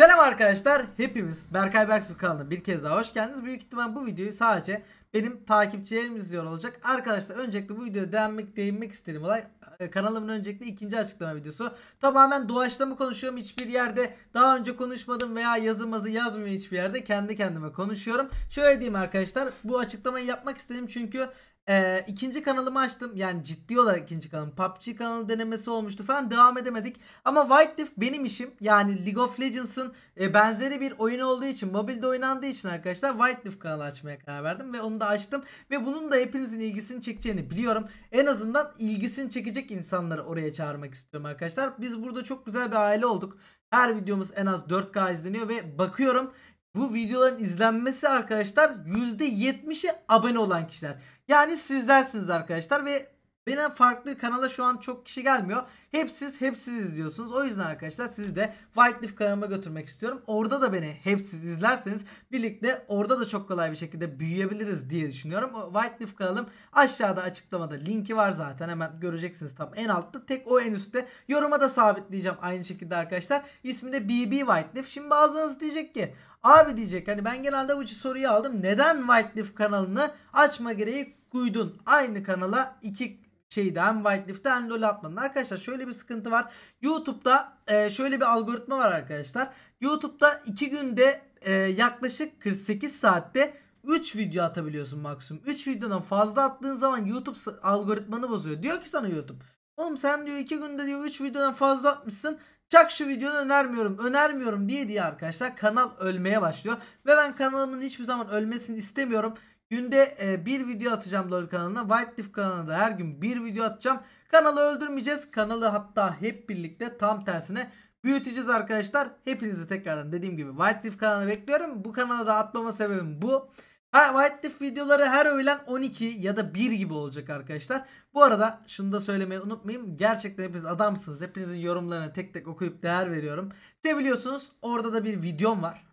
Selam arkadaşlar hepimiz Berkay Berksu kanalına bir kez daha hoş geldiniz. Büyük ihtimal bu videoyu sadece benim takipçilerim izliyor olacak. Arkadaşlar öncelikle bu videoya değinmek, değinmek isterim olay e, kanalımın öncelikle ikinci açıklama videosu. Tamamen doğaçlama konuşuyorum hiçbir yerde daha önce konuşmadım veya yazılmazı yazmıyorum hiçbir yerde kendi kendime konuşuyorum. Şöyle diyeyim arkadaşlar bu açıklamayı yapmak istedim çünkü ee, ikinci kanalımı açtım. Yani ciddi olarak ikinci kanalım. PUBG kanalı denemesi olmuştu falan. Devam edemedik. Ama White Leaf benim işim. Yani League of Legends'ın e, benzeri bir oyun olduğu için, mobilde oynandığı için arkadaşlar White Leaf kanalı açmaya karar verdim. Ve onu da açtım. Ve bunun da hepinizin ilgisini çekeceğini biliyorum. En azından ilgisini çekecek insanları oraya çağırmak istiyorum arkadaşlar. Biz burada çok güzel bir aile olduk. Her videomuz en az 4K izleniyor ve bakıyorum bu videoların izlenmesi arkadaşlar %70'i abone olan kişiler. Yani sizlersiniz arkadaşlar ve bana farklı kanala şu an çok kişi gelmiyor. Hep siz, hep siz izliyorsunuz. O yüzden arkadaşlar sizi de Whiteleaf kanalıma götürmek istiyorum. Orada da beni hep siz izlerseniz birlikte orada da çok kolay bir şekilde büyüyebiliriz diye düşünüyorum. Whiteleaf kanalım aşağıda açıklamada linki var zaten. Hemen göreceksiniz tam en altta. Tek o en üstte. Yoruma da sabitleyeceğim aynı şekilde arkadaşlar. İsmi de BB Whiteleaf. Şimdi bazılarınız diyecek ki Abi diyecek hani ben genelde bu soruyu aldım. Neden Whiteleaf kanalını açma gereği duydun? Aynı kanala iki şeyde hem Whitelift'te hem LoL atmadın Arkadaşlar şöyle bir sıkıntı var. YouTube'da e, şöyle bir algoritma var arkadaşlar. YouTube'da 2 günde e, yaklaşık 48 saatte 3 video atabiliyorsun maksimum. 3 videodan fazla attığın zaman YouTube algoritmanı bozuyor. Diyor ki sana YouTube. Oğlum sen diyor 2 günde diyor 3 videodan fazla atmışsın. Çak şu videonu önermiyorum önermiyorum diye diye arkadaşlar kanal ölmeye başlıyor. Ve ben kanalımın hiçbir zaman ölmesini istemiyorum. Günde e, bir video atacağım LoL kanalına. White Leaf kanalına da her gün bir video atacağım. Kanalı öldürmeyeceğiz. Kanalı hatta hep birlikte tam tersine büyüteceğiz arkadaşlar. Hepinizi tekrardan dediğim gibi White Leaf kanalına bekliyorum. Bu kanala da atmama sebebim bu. White Whitelist videoları her öğlen 12 ya da 1 gibi olacak arkadaşlar. Bu arada şunu da söylemeyi unutmayayım. Gerçekten hepiniz adamsınız. Hepinizin yorumlarını tek tek okuyup değer veriyorum. Seviliyorsunuz. Orada da bir videom var.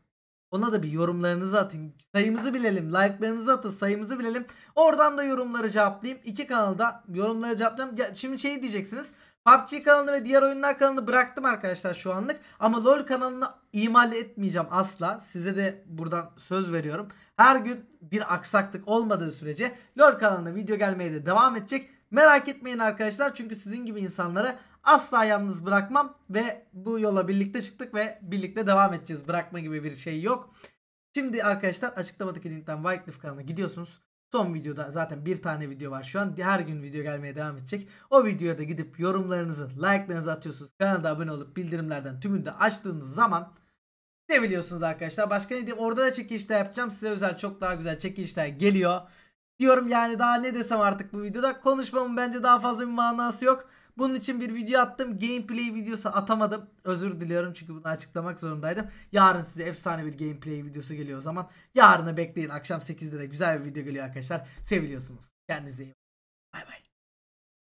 Ona da bir yorumlarınızı atın. Sayımızı bilelim. Like'larınızı atın. Sayımızı bilelim. Oradan da yorumları cevaplayayım. İki kanalda yorumları cevaplayacağım. Şimdi şey diyeceksiniz. PUBG kanalını ve diğer oyunlar kanalını bıraktım arkadaşlar şu anlık. Ama LoL kanalını imal etmeyeceğim asla. Size de buradan söz veriyorum. Her gün bir aksaklık olmadığı sürece LoL kanalına video gelmeye de devam edecek. Merak etmeyin arkadaşlar çünkü sizin gibi insanları asla yalnız bırakmam ve bu yola birlikte çıktık ve birlikte devam edeceğiz. Bırakma gibi bir şey yok. Şimdi arkadaşlar açıklamadaki linkten Wycliffe kanalına gidiyorsunuz. Son videoda zaten bir tane video var şu an. Her gün video gelmeye devam edecek. O videoya da gidip yorumlarınızı, like'larınızı atıyorsunuz. Kanala abone olup bildirimlerden tümünü de açtığınız zaman ne biliyorsunuz arkadaşlar. Başka ne diyeyim? Orada da çekilişler yapacağım. Size özel çok daha güzel çekilişler geliyor. Diyorum yani daha ne desem artık bu videoda. Konuşmamın bence daha fazla bir manası yok. Bunun için bir video attım. Gameplay videosu atamadım. Özür diliyorum çünkü bunu açıklamak zorundaydım. Yarın size efsane bir gameplay videosu geliyor o zaman. Yarını bekleyin. Akşam 8'de de güzel bir video geliyor arkadaşlar. Seviliyorsunuz. Kendinize iyi